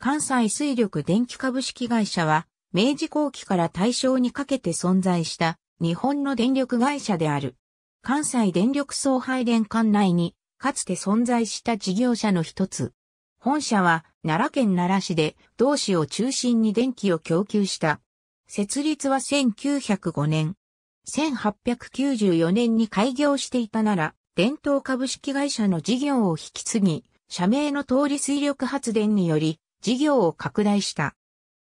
関西水力電気株式会社は、明治後期から大正にかけて存在した日本の電力会社である。関西電力送配電管内に、かつて存在した事業者の一つ。本社は奈良県奈良市で同市を中心に電気を供給した。設立は1905年。1894年に開業していたなら、伝統株式会社の事業を引き継ぎ、社名の通り水力発電により、事業を拡大した。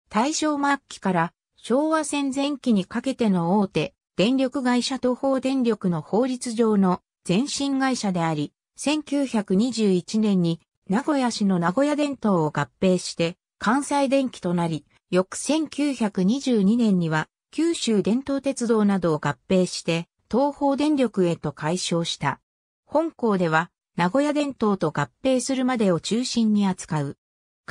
大正末期から昭和戦前期にかけての大手、電力会社東方電力の法律上の前身会社であり、1921年に名古屋市の名古屋電灯を合併して関西電気となり、翌1922年には九州電灯鉄道などを合併して東方電力へと解消した。本校では名古屋電灯と合併するまでを中心に扱う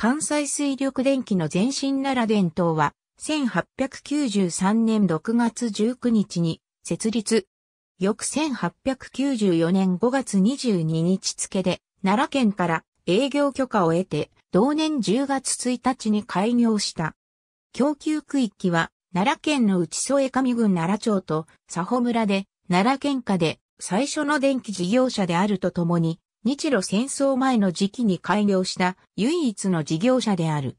関西水力電気の前身奈良電灯は、1893年6月19日に設立。翌1894年5月22日付で、奈良県から営業許可を得て、同年10月1日に開業した。供給区域は、奈良県の内添上郡奈良町と佐保村で、奈良県下で最初の電気事業者であるとともに、日露戦争前の時期に開業した唯一の事業者である。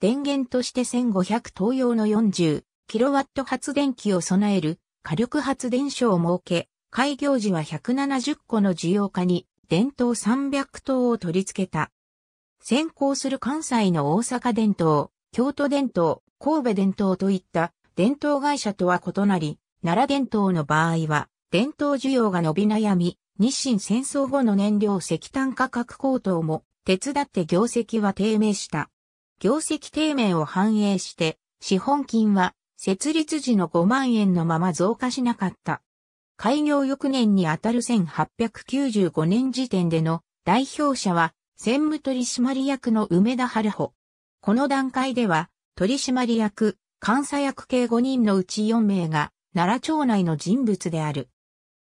電源として1500東洋の 40kW 発電機を備える火力発電所を設け、開業時は170個の需要家に電灯300灯を取り付けた。先行する関西の大阪電灯、京都電灯、神戸電灯といった電灯会社とは異なり、奈良電灯の場合は電灯需要が伸び悩み、日清戦争後の燃料石炭価格高騰も手伝って業績は低迷した。業績低迷を反映して、資本金は設立時の5万円のまま増加しなかった。開業翌年にあたる1895年時点での代表者は専務取締役の梅田春穂。この段階では取締役、監査役系5人のうち4名が奈良町内の人物である。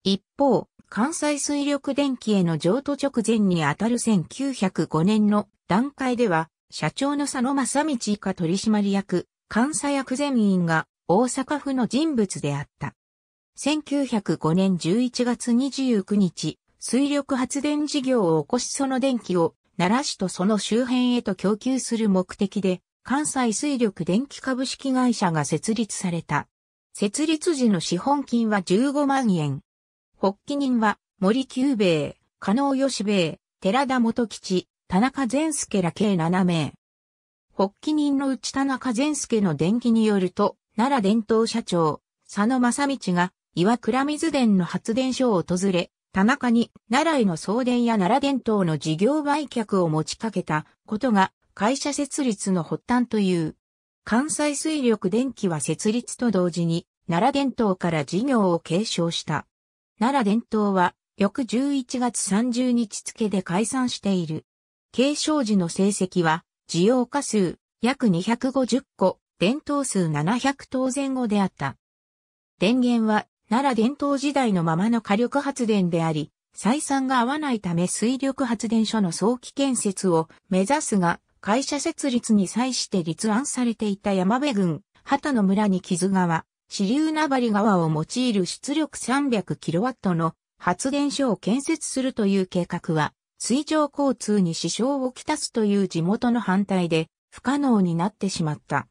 一方、関西水力電気への譲渡直前にあたる1905年の段階では、社長の佐野正道以下取締役、監査役全員が大阪府の人物であった。1905年11月29日、水力発電事業を起こしその電気を奈良市とその周辺へと供給する目的で、関西水力電気株式会社が設立された。設立時の資本金は15万円、発起人は、森久兵衛、加納義兵衛、寺田元吉、田中善介ら計7名。発起人のうち田中善介の伝記によると、奈良伝統社長、佐野正道が、岩倉水伝の発電所を訪れ、田中に奈良への送電や奈良伝統の事業売却を持ちかけたことが会社設立の発端という。関西水力電気は設立と同時に奈良伝統から事業を継承した。奈良伝統は、翌11月30日付で解散している。継承時の成績は、需要家数約250個、伝統数700頭前後であった。電源は、奈良伝統時代のままの火力発電であり、採算が合わないため水力発電所の早期建設を目指すが、会社設立に際して立案されていた山部郡、畑野村に木津川、支流ばり川を用いる出力 300kW の発電所を建設するという計画は、水上交通に支障をきたすという地元の反対で不可能になってしまった。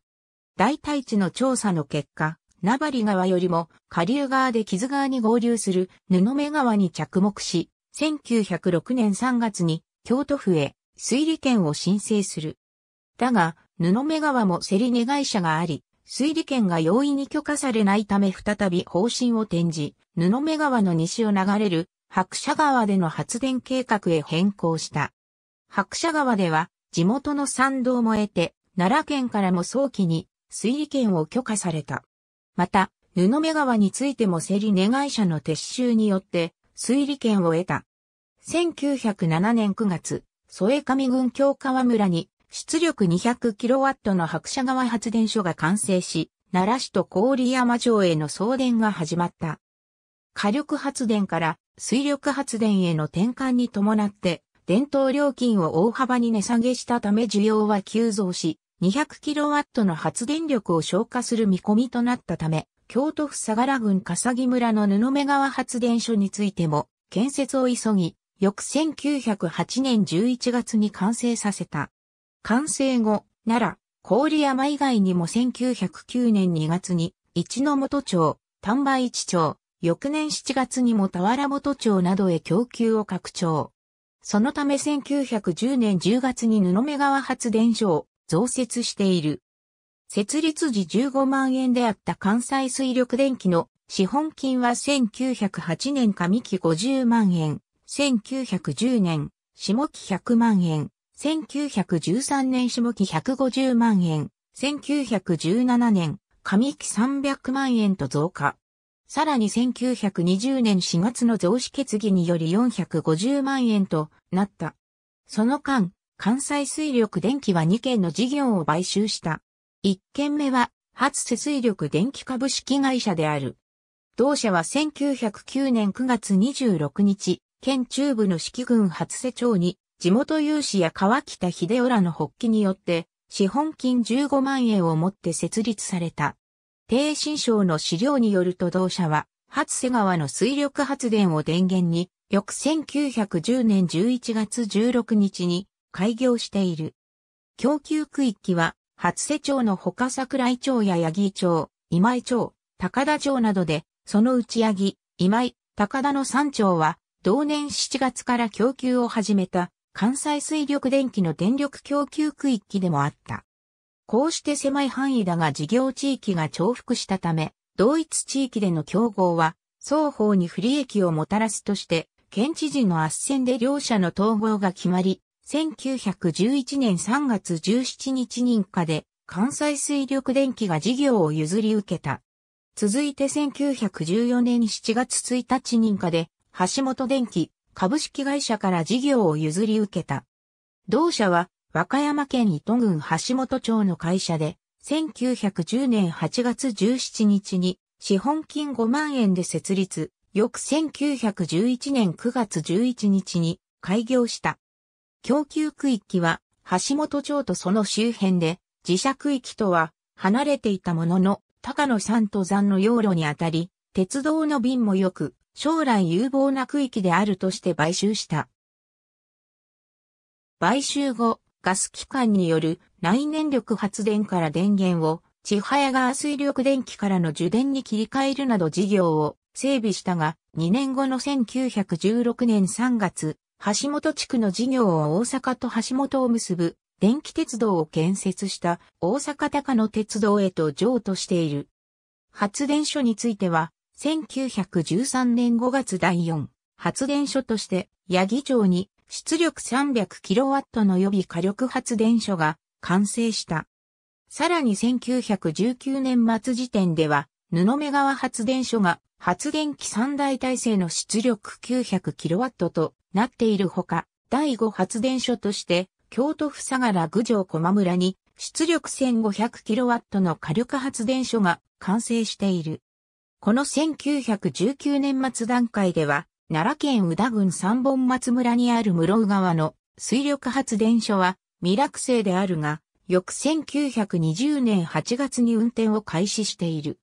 大体地の調査の結果、バリ川よりも下流側で木津川に合流する布目川に着目し、1906年3月に京都府へ水利権を申請する。だが、布目川も競り値会社があり、水利権が容易に許可されないため再び方針を転じ、布目川の西を流れる白車川での発電計画へ変更した。白車川では地元の賛同も得て、奈良県からも早期に水利権を許可された。また、布目川についても競り願い者の撤収によって水利権を得た。1907年9月、添上郡京川村に出力 200kW の白車川発電所が完成し、奈良市と郡山城への送電が始まった。火力発電から水力発電への転換に伴って、伝統料金を大幅に値下げしたため需要は急増し、200kW の発電力を消化する見込みとなったため、京都府相良郡笠木村の布目川発電所についても建設を急ぎ、翌1908年11月に完成させた。完成後、奈良、郡山以外にも1909年2月に、一の元町、丹波一町、翌年7月にも田原本町などへ供給を拡張。そのため1910年10月に布目川発電所を増設している。設立時15万円であった関西水力電気の資本金は1908年上期50万円、1910年下期100万円、1913年下期150万円、1917年上期300万円と増加。さらに1920年4月の増資決議により450万円となった。その間、関西水力電気は2件の事業を買収した。1件目は、初瀬水力電気株式会社である。同社は1909年9月26日、県中部の四季郡初瀬町に地元有志や川北秀夫らの発起によって、資本金15万円をもって設立された。低新省の資料によると同社は、初瀬川の水力発電を電源に、翌1910年11月16日に開業している。供給区域は、初瀬町の他桜井町や八木町、今井町、高田町などで、そのうち八木、今井、高田の3町は、同年7月から供給を始めた関西水力電気の電力供給区域でもあった。こうして狭い範囲だが事業地域が重複したため、同一地域での競合は、双方に不利益をもたらすとして、県知事の圧戦で両者の統合が決まり、1911年3月17日認可で、関西水力電気が事業を譲り受けた。続いて1914年7月1日認可で、橋本電機、株式会社から事業を譲り受けた。同社は和歌山県糸郡橋本町の会社で、1910年8月17日に資本金5万円で設立、翌1911年9月11日に開業した。供給区域は橋本町とその周辺で、自社区域とは離れていたものの、高野山登山の用路にあたり、鉄道の便もよく、将来有望な区域であるとして買収した。買収後、ガス機関による内燃力発電から電源を、ちはやが水力電気からの受電に切り替えるなど事業を整備したが、2年後の1916年3月、橋本地区の事業を大阪と橋本を結ぶ電気鉄道を建設した大阪高野鉄道へと譲渡している。発電所については1913年5月第4発電所として、八木町に出力 300kW の予備火力発電所が完成した。さらに1919年末時点では、布目川発電所が発電機3大体制の出力 900kW となっているほか、第5発電所として、京都府相良郡上駒村に出力 1500kW の火力発電所が完成している。この1919年末段階では、奈良県宇田郡三本松村にある室尾川の水力発電所は未落成であるが、翌1920年8月に運転を開始している。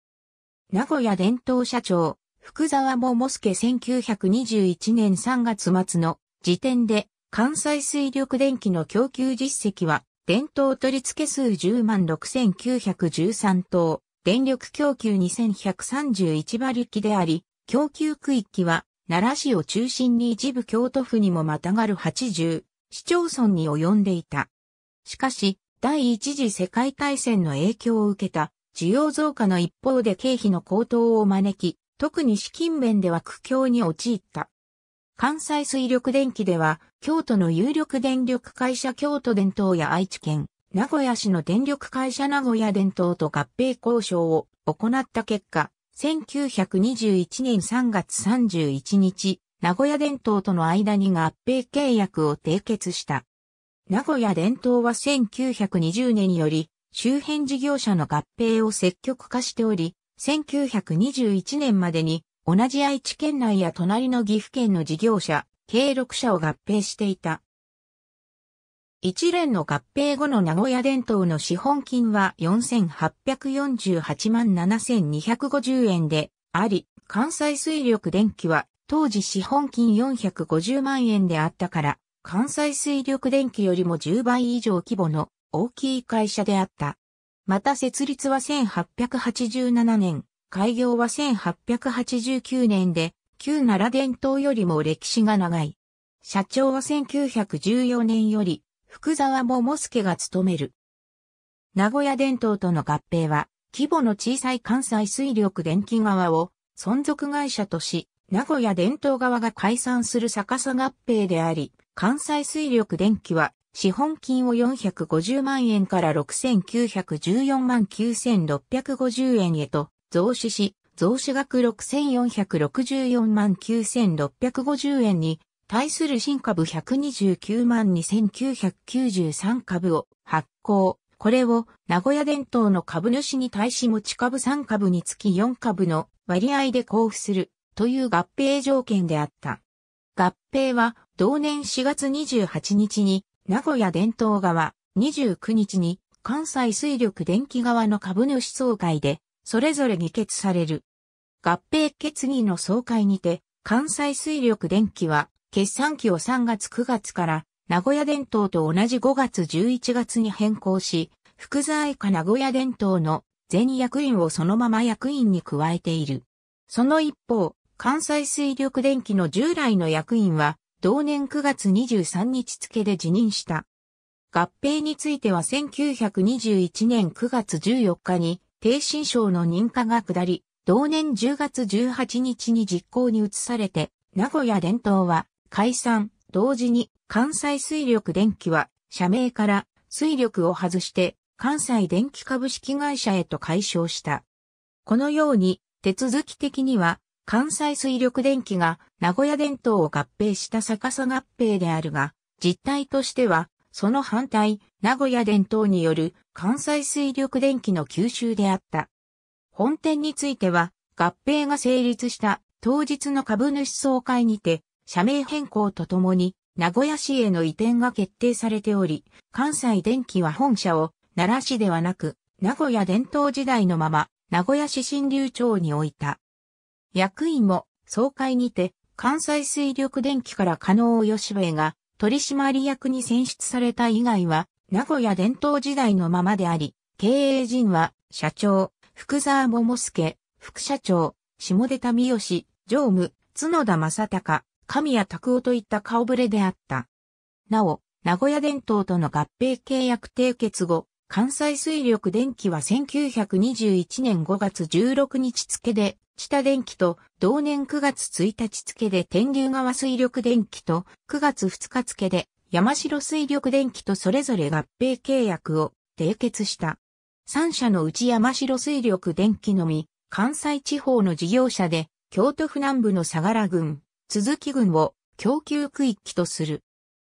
名古屋伝統社長、福沢桃介1921年3月末の時点で関西水力電気の供給実績は伝統取付数10万6913棟、電力供給2131馬力であり、供給区域は、奈良市を中心に一部京都府にもまたがる80市町村に及んでいた。しかし、第一次世界大戦の影響を受けた需要増加の一方で経費の高騰を招き、特に資金面では苦境に陥った。関西水力電気では、京都の有力電力会社京都電灯や愛知県、名古屋市の電力会社名古屋電灯と合併交渉を行った結果、1921年3月31日、名古屋電灯との間に合併契約を締結した。名古屋電灯は1920年により周辺事業者の合併を積極化しており、1921年までに同じ愛知県内や隣の岐阜県の事業者、計6社を合併していた。一連の合併後の名古屋伝統の資本金は4848万7250円であり、関西水力電気は当時資本金450万円であったから、関西水力電気よりも10倍以上規模の大きい会社であった。また設立は1887年、開業は1889年で、旧奈良伝統よりも歴史が長い。社長は1914年より福沢桃介が務める。名古屋電灯との合併は、規模の小さい関西水力電気側を存続会社とし、名古屋電灯側が解散する逆さ合併であり、関西水力電気は資本金を450万円から6914万9650円へと増資し、増資額6464万9650円に対する新株129万2993株を発行。これを名古屋伝統の株主に対し持ち株3株につき4株の割合で交付するという合併条件であった。合併は同年4月28日に名古屋伝統側、29日に関西水力電気側の株主総会でそれぞれ議決される。合併決議の総会にて関西水力電気は決算期を3月9月から名古屋伝統と同じ5月11月に変更し、福在家名古屋伝統の全役員をそのまま役員に加えている。その一方、関西水力電機の従来の役員は、同年9月23日付で辞任した。合併については1921年9月14日に、低新省の認可が下り、同年10月18日に実行に移されて、名古屋伝統は解散、同時に関西水力電気は社名から水力を外して関西電気株式会社へと解消した。このように手続き的には関西水力電気が名古屋電灯を合併した逆さ合併であるが、実態としてはその反対、名古屋電灯による関西水力電気の吸収であった。本店については合併が成立した当日の株主総会にて社名変更とともに、名古屋市への移転が決定されており、関西電機は本社を奈良市ではなく、名古屋伝統時代のまま、名古屋市新流町に置いた。役員も、総会にて、関西水力電機から加納義部が取締役に選出された以外は、名古屋伝統時代のままであり、経営陣は、社長、福沢桃介、副社長、下出田美義、常務、角田正隆、神谷拓夫といった顔ぶれであった。なお、名古屋電灯との合併契約締結後、関西水力電気は1921年5月16日付で、北電気と同年9月1日付で天竜川水力電気と9月2日付で山城水力電気とそれぞれ合併契約を締結した。三社のうち山城水力電気のみ、関西地方の事業者で、京都府南部の相良郡、鈴木群を供給区域とする。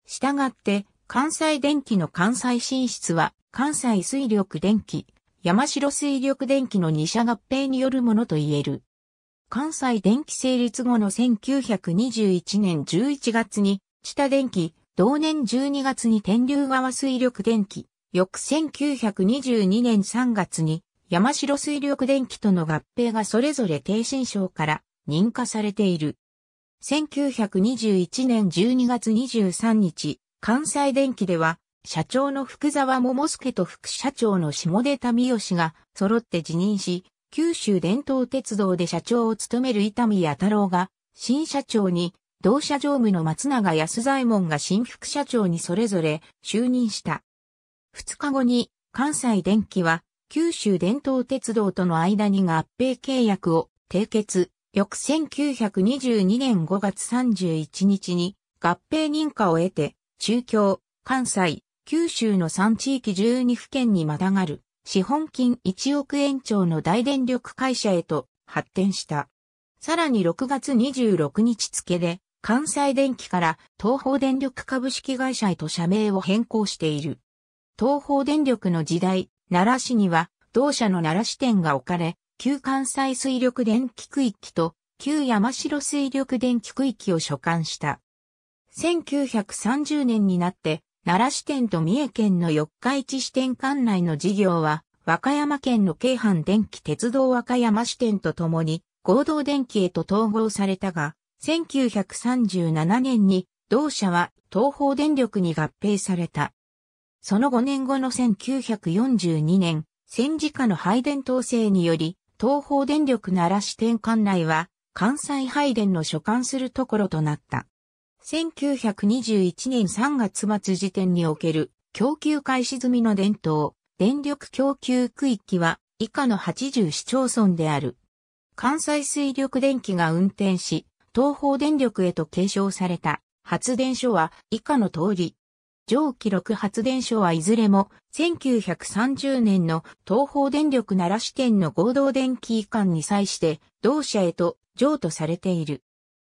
したがって、関西電機の関西進出は、関西水力電機、山城水力電機の二社合併によるものと言える。関西電機成立後の1921年11月に、知多電機、同年12月に天竜川水力電機、翌1922年3月に、山城水力電機との合併がそれぞれ低新省から認可されている。1921年12月23日、関西電機では、社長の福沢桃介と副社長の下出民吉が揃って辞任し、九州伝統鉄道で社長を務める伊丹弥太郎が、新社長に、同社常務の松永安左衛門が新副社長にそれぞれ就任した。2日後に、関西電機は、九州伝統鉄道との間に合併契約を締結。翌1922年5月31日に合併認可を得て、中京、関西、九州の3地域12府県にまたがる資本金1億円超の大電力会社へと発展した。さらに6月26日付で関西電機から東方電力株式会社へと社名を変更している。東方電力の時代、奈良市には同社の奈良支店が置かれ、旧関西水力電気区域と旧山城水力電気区域を所管した。1930年になって奈良支店と三重県の四日市支店管内の事業は和歌山県の京阪電気鉄道和歌山支店とともに合同電気へと統合されたが、1937年に同社は東方電力に合併された。その5年後の1942年、戦時下の配電統制により、東方電力奈良支店管内は、関西配電の所管するところとなった。1921年3月末時点における供給開始済みの伝統、電力供給区域は以下の80市町村である。関西水力電気が運転し、東方電力へと継承された発電所は以下の通り、蒸気録発電所はいずれも1930年の東方電力奈良支店の合同電気移管に際して同社へと譲渡されている。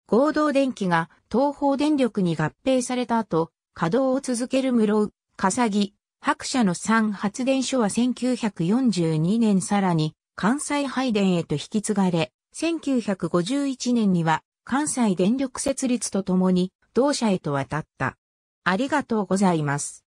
合同電気が東方電力に合併された後、稼働を続ける室生、笠木、白社の3発電所は1942年さらに関西配電へと引き継がれ、1951年には関西電力設立とともに同社へと渡った。ありがとうございます。